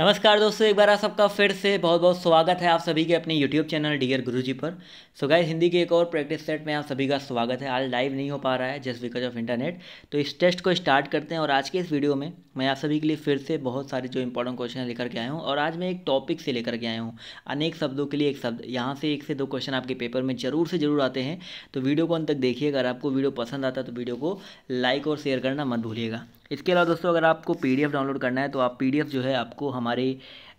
नमस्कार दोस्तों एक बार आप सबका फिर से बहुत बहुत स्वागत है आप सभी के अपने यूट्यूब चैनल डियर गुरुजी पर सो so गाइस हिंदी के एक और प्रैक्टिस सेट में आप सभी का स्वागत है आज लाइव नहीं हो पा रहा है जस्ट बिकॉज ऑफ इंटरनेट तो इस टेस्ट को स्टार्ट करते हैं और आज के इस वीडियो में मैं आप सभी के लिए फिर से बहुत सारे जो इंपॉर्टेंट क्वेश्चन लेकर के आया हूँ और आज मैं एक टॉपिक से लेकर के आया हूँ अनेक शब्दों के लिए एक शब्द यहाँ से एक से दो क्वेश्चन आपके पेपर में जरूर से जरूर आते हैं तो वीडियो को अंत तक देखिए अगर आपको वीडियो पसंद आता तो वीडियो को लाइक और शेयर करना मत भूलिएगा इसके अलावा दोस्तों अगर आपको पी डाउनलोड करना है तो आप पी जो है आपको हमारे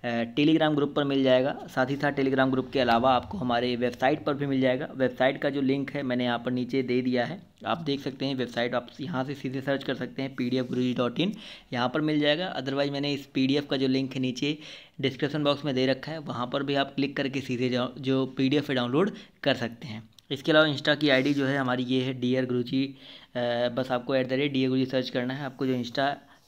टेलीग्राम ग्रुप पर मिल जाएगा साथ ही साथ टेलीग्राम ग्रुप के अलावा आपको हमारे वेबसाइट पर भी मिल जाएगा वेबसाइट का जो लिंक है मैंने यहाँ पर नीचे दे दिया है आप देख सकते हैं वेबसाइट आप यहाँ से सीधे सर्च कर सकते हैं P D F Guruji dot in यहाँ पर मिल जाएगा अदरवाइज मैंने इस पी डी एफ का जो लिंक है नीचे डिस्क्रिप्शन बॉक्स में दे रखा है वहाँ पर भी आप क्लिक करके सीधे जो पी डी एफ डाउनलोड कर सकते हैं इसके अलावा इंस्टा की आईडी जो है हमारी ये है डी आर बस आपको at the rate D R search करना है आपको जो इंस्टा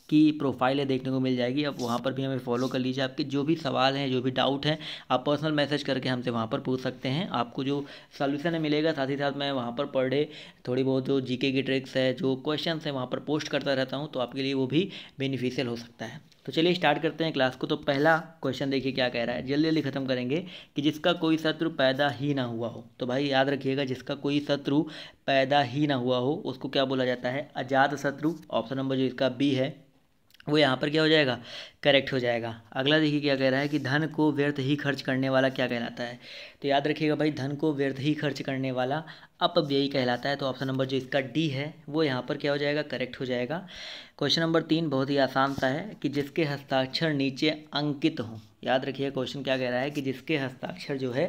की प्रोफाइल है देखने को मिल जाएगी आप वहाँ पर भी हमें फॉलो कर लीजिए आपके जो भी सवाल हैं जो भी डाउट हैं आप पर्सनल मैसेज करके हमसे वहाँ पर पूछ सकते हैं आपको जो सोल्यूशन है मिलेगा साथ ही साथ मैं वहाँ पर पर डे थोड़ी बहुत जो जीके की ट्रिक्स है जो क्वेश्चन है वहाँ पर पोस्ट करता रहता हूँ तो आपके लिए वो भी बेनिफिशियल हो सकता है तो चलिए स्टार्ट करते हैं क्लास को तो पहला क्वेश्चन देखिए क्या कह रहा है जल्दी जल्दी ख़त्म करेंगे कि जिसका कोई शत्रु पैदा ही ना हुआ हो तो भाई याद रखिएगा जिसका कोई शत्रु पैदा ही ना हुआ हो उसको क्या बोला जाता है अजात शत्रु ऑप्शन नंबर जो इसका बी है वो यहाँ पर क्या हो जाएगा करेक्ट हो जाएगा अगला देखिए क्या कह रहा है कि धन को व्यर्थ ही खर्च करने वाला क्या कहलाता है तो याद रखिएगा भाई धन को व्यर्थ ही खर्च करने वाला अपव्ययी कहलाता है तो ऑप्शन नंबर जो इसका डी है वो यहाँ पर क्या हो जाएगा करेक्ट हो जाएगा क्वेश्चन नंबर तीन बहुत ही आसान सा है कि जिसके हस्ताक्षर नीचे अंकित हों याद रखिए क्वेश्चन क्या कह रहा है कि जिसके हस्ताक्षर जो है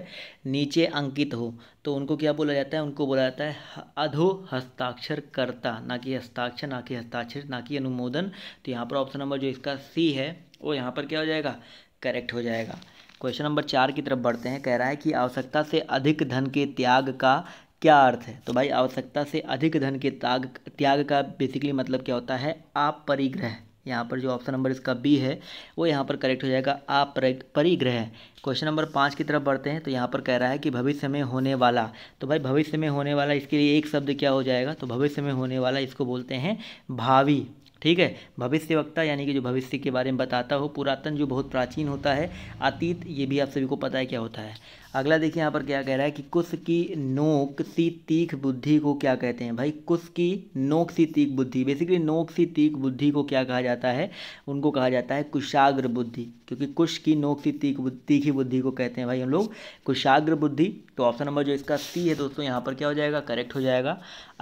नीचे अंकित हो तो उनको क्या बोला जाता है उनको बोला जाता है अधो हस्ताक्षर करता ना कि हस्ताक्षर ना कि हस्ताक्षर ना कि अनुमोदन तो यहाँ पर ऑप्शन नंबर जो इसका सी है वो यहाँ पर क्या हो जाएगा करेक्ट हो जाएगा क्वेश्चन नंबर चार की तरफ बढ़ते हैं कह रहा है कि आवश्यकता से अधिक धन के त्याग का क्या अर्थ है तो भाई आवश्यकता से अधिक धन के त्याग त्याग का बेसिकली मतलब क्या होता है आप परिग्रह यहाँ पर जो ऑप्शन नंबर इसका बी है वो यहाँ पर करेक्ट हो जाएगा आप परिग्रह क्वेश्चन नंबर पाँच की तरफ बढ़ते हैं तो यहाँ पर कह रहा है कि भविष्य में होने वाला तो भाई भविष्य में होने वाला इसके लिए एक शब्द क्या हो जाएगा तो भविष्य में होने वाला इसको बोलते हैं भावी ठीक है भविष्य वक्ता यानी कि जो भविष्य के बारे में बताता हो पुरातन जो बहुत प्राचीन होता है अतीत ये भी आप सभी को पता है क्या होता है अगला देखिए यहाँ पर क्या कह रहा है कि कुश की नोक सी तीख बुद्धि को क्या कहते हैं भाई कुश की नोक सी तीख बुद्धि बेसिकली नोक सी तीख बुद्धि को क्या कहा जाता है उनको कहा जाता है कुशाग्र बुद्धि क्योंकि कुश की नोक सी तीख तीखी बुद्धि को कहते हैं भाई हम लोग कुशाग्र बुद्धि तो ऑप्शन नंबर जो इसका सी है दोस्तों यहाँ पर क्या हो जाएगा करेक्ट हो जाएगा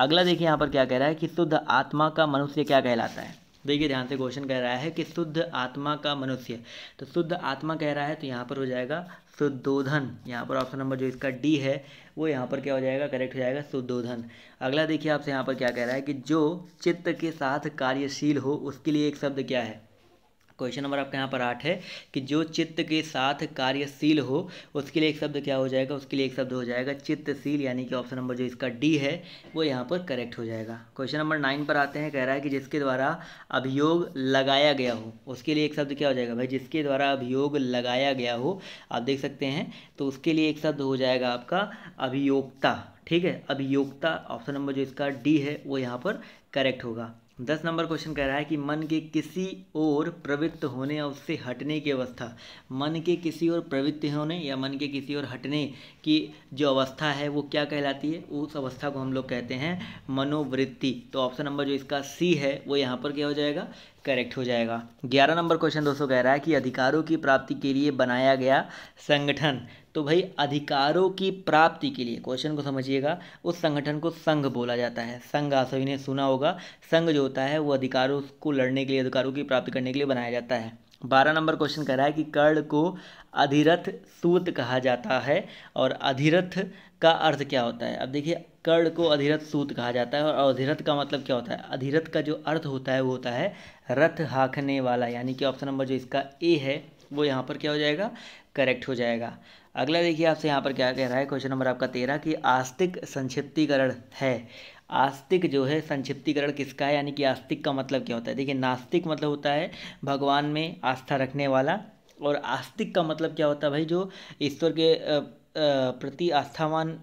अगला देखिए यहाँ पर क्या कह रहा है कि शुद्ध आत्मा का मनुष्य क्या कहलाता है देखिए ध्यान से क्वेश्चन कह रहा है कि शुद्ध आत्मा का मनुष्य तो शुद्ध आत्मा कह रहा है तो यहाँ पर हो जाएगा शुद्धोधन यहाँ पर ऑप्शन नंबर जो इसका डी है वो यहाँ पर क्या हो जाएगा करेक्ट हो जाएगा शुद्धोधन अगला देखिए आपसे यहाँ पर क्या कह रहा है कि जो चित्त के साथ कार्यशील हो उसके लिए एक शब्द क्या है क्वेश्चन नंबर आपका यहाँ पर आठ है कि जो चित्त के साथ कार्यशील हो उसके लिए एक शब्द क्या हो जाएगा उसके लिए एक शब्द हो जाएगा चित्तशील यानी कि ऑप्शन नंबर जो इसका डी है वो यहाँ पर करेक्ट हो जाएगा क्वेश्चन नंबर नाइन पर आते हैं कह रहा है कि जिसके द्वारा अभियोग लगाया गया हो उसके लिए एक शब्द क्या हो जाएगा भाई जिसके द्वारा अभियोग लगाया गया हो आप देख सकते हैं तो उसके लिए एक शब्द हो जाएगा आपका अभियोक्ता ठीक है अभियोक्ता ऑप्शन नंबर जो इसका डी है वो यहाँ पर करेक्ट होगा दस नंबर क्वेश्चन कह रहा है कि मन के किसी और प्रवृत्त होने या उससे हटने की अवस्था मन के किसी और प्रवृत्त होने या मन के किसी और हटने की जो अवस्था है वो क्या कहलाती है उस अवस्था को हम लोग कहते हैं मनोवृत्ति तो ऑप्शन नंबर जो इसका सी है वो यहाँ पर क्या हो जाएगा करेक्ट हो जाएगा ग्यारह नंबर क्वेश्चन दोस्तों कह रहा है कि अधिकारों की प्राप्ति के लिए बनाया गया संगठन तो भाई अधिकारों की प्राप्ति के लिए क्वेश्चन को समझिएगा उस संगठन को संघ बोला जाता है संघ आप सभी ने सुना होगा संघ जो होता है वो अधिकारों को लड़ने के लिए अधिकारों की प्राप्ति करने के लिए बनाया जाता है बारह नंबर क्वेश्चन कह रहा है कि कर्ण को अधिरथ सूत कहा जाता है और अधिरथ का अर्थ क्या होता है अब देखिए कर्ण को अधिरथ सूत कहा जाता है और अधिरथ का मतलब क्या होता है अधिरथ का जो अर्थ होता है वो होता है रथ हाँकने वाला यानी कि ऑप्शन नंबर जो इसका ए है वो यहाँ पर क्या हो जाएगा करेक्ट हो जाएगा अगला देखिए आपसे यहाँ पर क्या कह रहा है क्वेश्चन नंबर आपका तेरह कि आस्तिक संक्षिप्तीकरण है आस्तिक जो है संक्षिप्तीकरण किसका है यानी कि आस्तिक का मतलब क्या होता है देखिए नास्तिक मतलब होता है भगवान में आस्था रखने वाला और आस्तिक का मतलब क्या होता है भाई जो ईश्वर के प्रति आस्थावान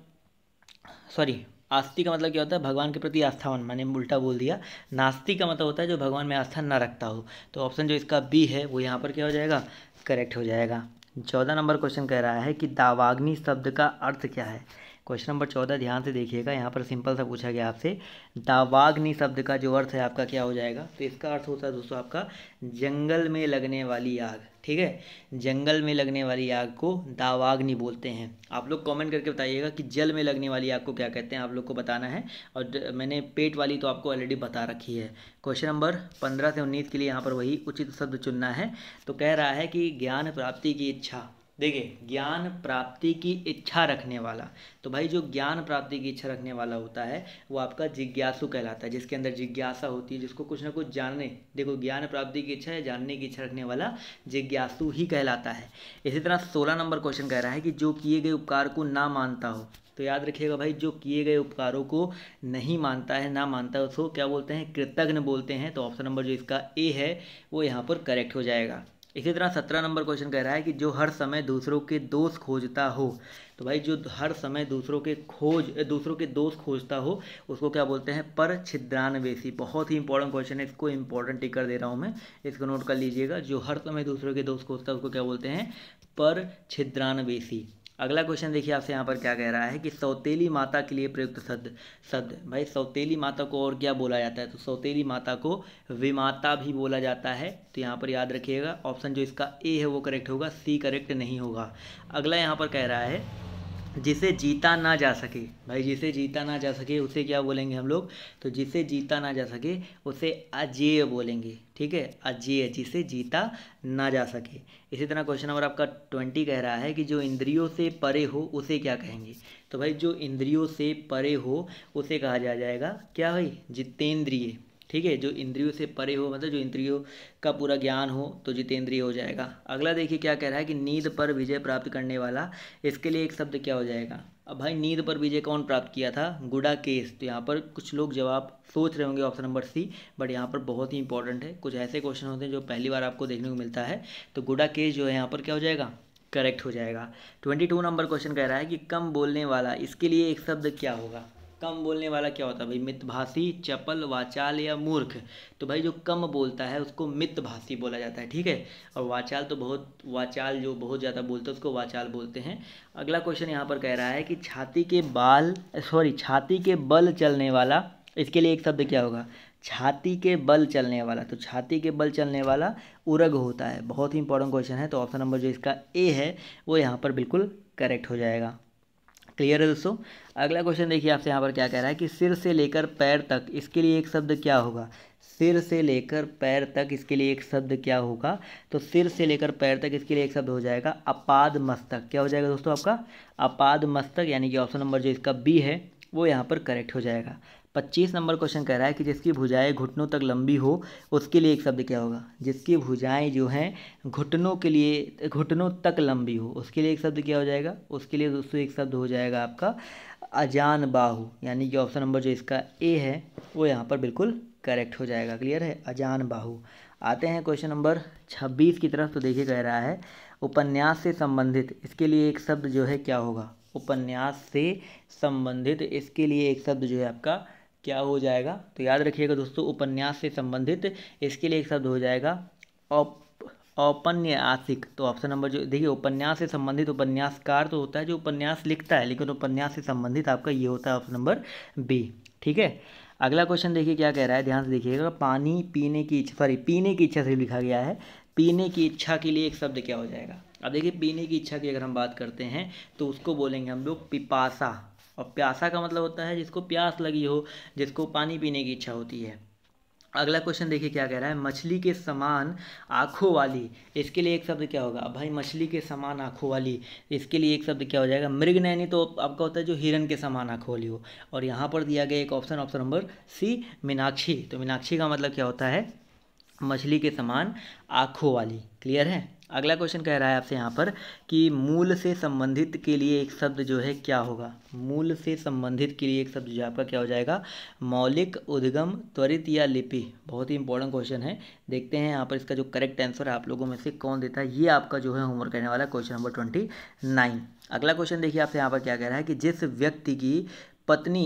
सॉरी आस्ती का मतलब क्या होता है भगवान के प्रति आस्थावान मैंने उल्टा बोल दिया नास्ती का मतलब होता है जो भगवान में आस्था न रखता हो तो ऑप्शन जो इसका बी है वो यहाँ पर क्या हो जाएगा करेक्ट हो जाएगा चौदह नंबर क्वेश्चन कह रहा है कि दावाग्नि शब्द का अर्थ क्या है क्वेश्चन नंबर चौदह ध्यान से देखिएगा यहाँ पर सिंपल सा पूछा गया आपसे दावाग्नि शब्द का जो अर्थ है आपका क्या हो जाएगा तो इसका अर्थ होता है दोस्तों आपका जंगल में लगने वाली आग ठीक है जंगल में लगने वाली आग को दावाग्नि बोलते हैं आप लोग कमेंट करके बताइएगा कि जल में लगने वाली आग को क्या कहते हैं आप लोग को बताना है और मैंने पेट वाली तो आपको ऑलरेडी बता रखी है क्वेश्चन नंबर पंद्रह से उन्नीस के लिए यहाँ पर वही उचित शब्द चुनना है तो कह रहा है कि ज्ञान प्राप्ति की इच्छा देखिए ज्ञान प्राप्ति की इच्छा रखने वाला तो भाई जो ज्ञान प्राप्ति की इच्छा रखने वाला होता है वो आपका जिज्ञासु कहलाता है जिसके अंदर जिज्ञासा होती है जिसको कुछ ना कुछ जानने देखो ज्ञान प्राप्ति की इच्छा या जानने की इच्छा रखने वाला जिज्ञासु ही कहलाता है इसी तरह सोलह नंबर क्वेश्चन कह रहा है कि जो किए गए उपकार को ना मानता हो तो याद रखिएगा भाई जो किए गए उपकारों को नहीं मानता है ना मानता है उसको क्या बोलते हैं कृतज्ञ बोलते हैं तो ऑप्शन नंबर जो इसका ए है वो यहाँ पर करेक्ट हो जाएगा इसी तरह सत्रह नंबर क्वेश्चन कह रहा है कि जो हर समय दूसरों के दोष खोजता हो तो भाई जो हर समय दूसरों के खोज दूसरों के दोष खोजता हो उसको क्या बोलते हैं पर छिद्रानवेशी बहुत ही इंपॉर्टेंट क्वेश्चन है इसको इंपॉर्टेंट टिकर दे रहा हूँ मैं इसको नोट कर लीजिएगा जो हर समय दूसरों के दोष खोजता है उसको क्या बोलते हैं पर छिद्रानवेशी अगला क्वेश्चन देखिए आपसे यहाँ पर क्या कह रहा है कि सौतेली माता के लिए प्रयुक्त शब्द शब्द भाई सौतेली माता को और क्या बोला जाता है तो सौतेली माता को विमाता भी बोला जाता है तो यहाँ पर याद रखिएगा ऑप्शन जो इसका ए है वो करेक्ट होगा सी करेक्ट नहीं होगा अगला यहाँ पर कह रहा है जिसे जीता ना जा सके भाई जिसे जीता ना जा सके उसे क्या बोलेंगे हम लोग तो जिसे जीता ना जा सके उसे अजेय बोलेंगे ठीक है अजेय जिसे जीता ना जा सके इसी तरह क्वेश्चन नंबर आपका ट्वेंटी कह रहा है कि जो इंद्रियों से परे हो उसे क्या कहेंगे तो भाई जो इंद्रियों से परे हो उसे कहा जा जाएगा क्या भाई जितेंद्रिय ठीक है जो इंद्रियों से परे हो मतलब जो इंद्रियों का पूरा ज्ञान हो तो जितेंद्रिय हो जाएगा अगला देखिए क्या कह रहा है कि नींद पर विजय प्राप्त करने वाला इसके लिए एक शब्द क्या हो जाएगा अब भाई नींद पर विजय कौन प्राप्त किया था गुड़ा केस तो यहाँ पर कुछ लोग जवाब सोच रहे होंगे ऑप्शन नंबर सी बट यहाँ पर बहुत ही इंपॉर्टेंट है कुछ ऐसे क्वेश्चन होते हैं जो पहली बार आपको देखने को मिलता है तो गुड़ा केस जो है यहाँ पर क्या हो जाएगा करेक्ट हो जाएगा ट्वेंटी टू नंबर क्वेश्चन कह रहा है कि कम बोलने वाला इसके लिए एक शब्द क्या होगा कम बोलने वाला क्या होता है भाई मितभाषी चपल वाचाल या मूर्ख तो भाई जो कम बोलता है उसको मितभाषी बोला जाता है ठीक है और वाचाल तो बहुत वाचाल जो बहुत ज़्यादा बोलते हैं उसको वाचाल बोलते हैं अगला क्वेश्चन यहाँ पर कह रहा है कि छाती के बाल सॉरी छाती के बल चलने वाला इसके लिए एक शब्द क्या होगा छाती के बल चलने वाला तो छाती के बल चलने वाला उरग होता है बहुत ही इंपॉर्टेंट क्वेश्चन है तो ऑप्शन नंबर जो इसका ए है वो यहाँ पर बिल्कुल करेक्ट हो जाएगा क्लियर है दोस्तों अगला क्वेश्चन देखिए आपसे यहाँ पर क्या कह रहा है कि सिर से लेकर पैर तक इसके लिए एक शब्द क्या होगा सिर से लेकर पैर तक इसके लिए एक शब्द क्या होगा तो सिर से लेकर पैर तक इसके लिए एक शब्द हो जाएगा अपाद मस्तक क्या हो जाएगा दोस्तों आपका अपाद मस्तक यानी कि ऑप्शन नंबर जो इसका बी है वो यहाँ पर करेक्ट हो जाएगा पच्चीस नंबर क्वेश्चन कह रहा है कि जिसकी भुजाएं घुटनों तक लंबी हो उसके लिए एक शब्द क्या होगा जिसकी भुजाएं जो हैं घुटनों के लिए घुटनों तक लंबी हो उसके लिए एक शब्द क्या हो जाएगा उसके लिए दोस्तों एक शब्द हो जाएगा आपका अजान बाहु यानी कि ऑप्शन नंबर जो इसका ए है वो यहाँ पर बिल्कुल करेक्ट हो जाएगा क्लियर है अजान बाहु आते हैं क्वेश्चन नंबर छब्बीस की तरफ तो देखिए कह रहा है उपन्यास से संबंधित इसके लिए एक शब्द जो है क्या होगा उपन्यास से संबंधित इसके लिए एक शब्द जो है आपका क्या हो जाएगा तो याद रखिएगा दोस्तों उपन्यास से संबंधित इसके लिए एक शब्द हो जाएगा औप औपन्यासिक तो ऑप्शन नंबर जो देखिए उपन्यास से संबंधित उपन्यासकार तो होता है जो उपन्यास लिखता है लेकिन उपन्यास से संबंधित आपका ये होता है ऑप्शन नंबर बी ठीक है अगला क्वेश्चन देखिए क्या कह रहा है ध्यान से देखिएगा पानी पीने की इच्छा सॉरी पीने की इच्छा से लिखा गया है पीने की इच्छा के लिए एक शब्द क्या हो जाएगा अब देखिए पीने की इच्छा की अगर हम बात करते हैं तो उसको बोलेंगे हम लोग पिपासा और प्यासा का मतलब होता है जिसको प्यास लगी हो जिसको पानी पीने की इच्छा होती है अगला क्वेश्चन देखिए क्या कह रहा है मछली के समान आँखों वाली इसके लिए एक शब्द क्या होगा भाई मछली के समान आँखों वाली इसके लिए एक शब्द क्या हो जाएगा मृग नैनी तो आपका होता है जो हिरन के समान आँखों वाली हो और यहाँ पर दिया गया एक option option number C Meenakshi तो मीनाक्षी का मतलब क्या होता है मछली के समान आँखों वाली क्लियर है अगला क्वेश्चन कह रहा है आपसे यहाँ पर कि मूल से संबंधित के लिए एक शब्द जो है क्या होगा मूल से संबंधित के लिए एक शब्द जो आपका क्या हो जाएगा मौलिक उद्गम त्वरित या लिपि बहुत ही इंपॉर्टेंट क्वेश्चन है देखते हैं यहाँ पर इसका जो करेक्ट आंसर आप लोगों में से कौन देता है ये आपका जो है होमवर्क करने वाला क्वेश्चन नंबर ट्वेंटी नाइन अगला क्वेश्चन देखिए आपसे यहाँ पर क्या कह रहा है कि जिस व्यक्ति की पत्नी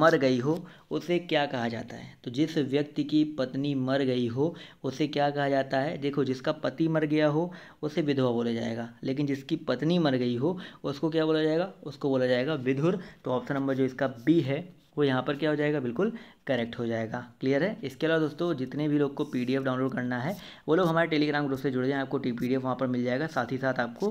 मर गई हो उसे क्या कहा जाता है तो जिस व्यक्ति की पत्नी मर गई हो उसे क्या कहा जाता है देखो जिसका पति मर गया हो उसे विधवा बोला जाएगा लेकिन जिसकी पत्नी मर गई हो उसको क्या बोला जाएगा उसको बोला जाएगा विधुर तो ऑप्शन नंबर जो इसका बी है वो यहाँ पर क्या हो जाएगा बिल्कुल करेक्ट हो जाएगा क्लियर है इसके अलावा दोस्तों जितने भी लोग को पी डाउनलोड करना है वो लोग हमारे टेलीग्राम ग्रुप से जुड़ हैं आपको टी पी डी वहाँ पर मिल जाएगा साथ ही साथ आपको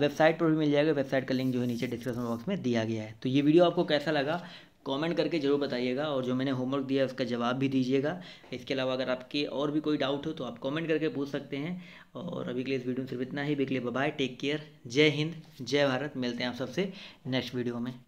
वेबसाइट पर भी मिल जाएगा वेबसाइट का लिंक जो है नीचे डिस्क्रिप्शन बॉक्स में दिया गया है तो ये वीडियो आपको कैसा लगा कमेंट करके जरूर बताइएगा और जो मैंने होमवर्क दिया है उसका जवाब भी दीजिएगा इसके अलावा अगर आपके और भी कोई डाउट हो तो आप कमेंट करके पूछ सकते हैं और अभी के लिए इस वीडियो में सिर्फ इतना ही बिकले बाय टेक केयर जय हिंद जय भारत मिलते हैं आप सबसे नेक्स्ट वीडियो में